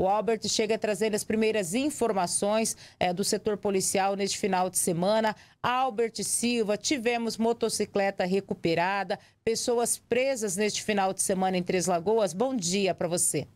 O Albert chega trazendo as primeiras informações é, do setor policial neste final de semana. Albert Silva, tivemos motocicleta recuperada, pessoas presas neste final de semana em Três Lagoas. Bom dia para você.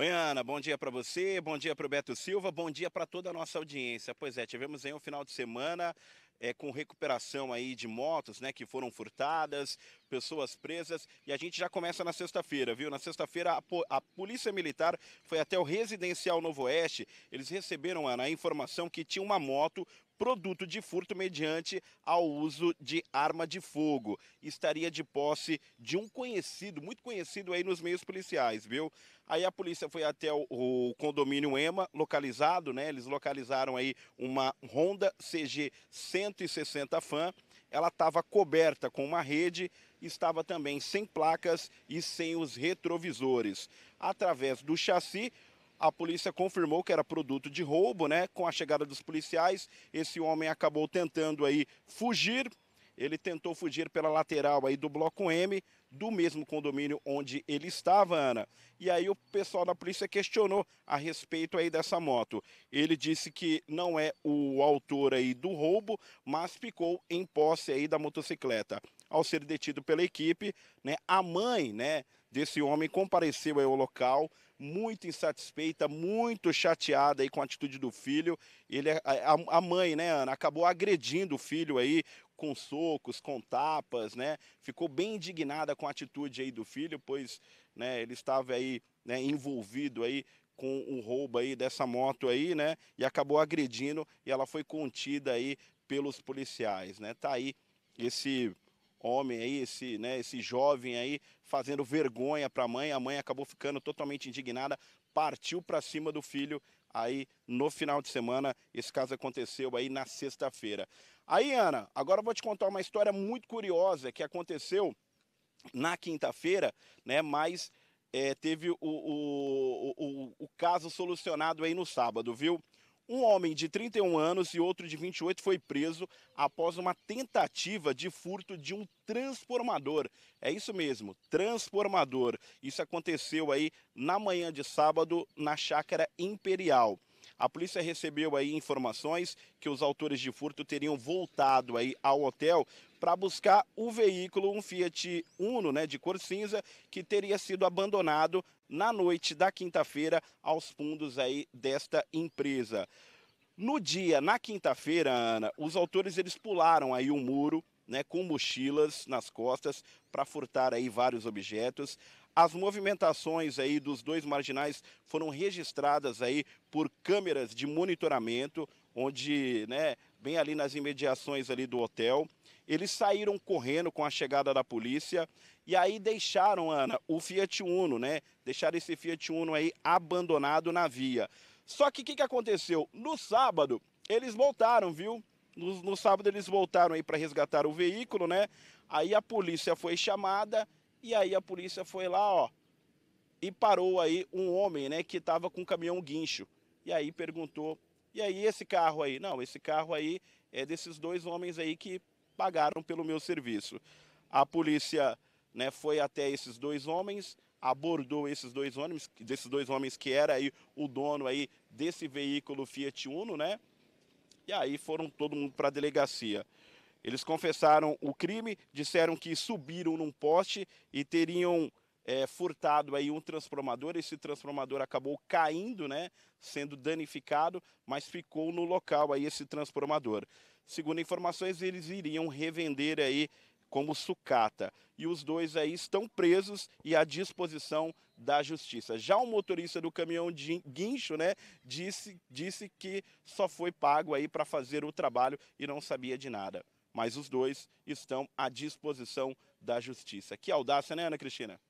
Oi, Ana, bom dia para você, bom dia para o Beto Silva, bom dia para toda a nossa audiência. Pois é, tivemos aí um final de semana é, com recuperação aí de motos, né, que foram furtadas, pessoas presas, e a gente já começa na sexta-feira, viu? Na sexta-feira a, a, Polícia Militar foi até o Residencial Novo Oeste, eles receberam, Ana, a informação que tinha uma moto produto de furto mediante ao uso de arma de fogo. Estaria de posse de um conhecido, muito conhecido aí nos meios policiais, viu? Aí a polícia foi até o, o condomínio EMA, localizado, né? Eles localizaram aí uma Honda CG 160 Fan. Ela estava coberta com uma rede, estava também sem placas e sem os retrovisores. Através do chassi, a polícia confirmou que era produto de roubo, né? Com a chegada dos policiais, esse homem acabou tentando aí fugir. Ele tentou fugir pela lateral aí do bloco M, do mesmo condomínio onde ele estava, Ana. E aí o pessoal da polícia questionou a respeito aí dessa moto. Ele disse que não é o autor aí do roubo, mas ficou em posse aí da motocicleta. Ao ser detido pela equipe, né, a mãe, né, desse homem compareceu ao local, muito insatisfeita, muito chateada aí com a atitude do filho. Ele, é, a, a mãe, né, Ana, acabou agredindo o filho aí com socos, com tapas, né? Ficou bem indignada com a atitude aí do filho, pois né, ele estava aí né, envolvido aí com o roubo aí dessa moto aí, né? E acabou agredindo e ela foi contida aí pelos policiais, né? Tá aí esse homem aí, esse, né, esse jovem aí fazendo vergonha para a mãe. A mãe acabou ficando totalmente indignada, partiu para cima do filho aí no final de semana. Esse caso aconteceu aí na sexta-feira. Aí, Ana, agora eu vou te contar uma história muito curiosa que aconteceu na quinta-feira, né? Mas é, teve o, o, o, o caso solucionado aí no sábado, viu? Um homem de 31 anos e outro de 28 foi preso após uma tentativa de furto de um transformador. É isso mesmo, transformador. Isso aconteceu aí na manhã de sábado na chácara Imperial. A polícia recebeu aí informações que os autores de furto teriam voltado aí ao hotel para buscar o veículo, um Fiat Uno, né, de cor cinza, que teria sido abandonado na noite da quinta-feira aos fundos aí desta empresa. No dia, na quinta-feira, Ana, os autores eles pularam aí o um muro, né, com mochilas nas costas para furtar aí vários objetos. As movimentações aí dos dois marginais foram registradas aí por câmeras de monitoramento onde, né, bem ali nas imediações ali do hotel. Eles saíram correndo com a chegada da polícia e aí deixaram, Ana, o Fiat Uno, né? Deixaram esse Fiat Uno aí abandonado na via. Só que o que, que aconteceu? No sábado, eles voltaram, viu? No, no sábado eles voltaram aí para resgatar o veículo, né? Aí a polícia foi chamada e aí a polícia foi lá, ó, e parou aí um homem, né, que estava com um caminhão guincho. E aí perguntou e aí esse carro aí, não, esse carro aí é desses dois homens aí que pagaram pelo meu serviço. A polícia né, foi até esses dois homens, abordou esses dois homens, desses dois homens que era aí o dono aí desse veículo Fiat Uno, né? E aí foram todo mundo para a delegacia. Eles confessaram o crime, disseram que subiram num poste e teriam é, furtado aí um transformador. Esse transformador acabou caindo, né, sendo danificado, mas ficou no local aí esse transformador. Segundo informações, eles iriam revender aí como sucata. E os dois aí estão presos e à disposição da justiça. Já o motorista do caminhão de guincho, né, disse, disse que só foi pago aí para fazer o trabalho e não sabia de nada. Mas os dois estão à disposição da justiça. Que audácia, né, Ana Cristina?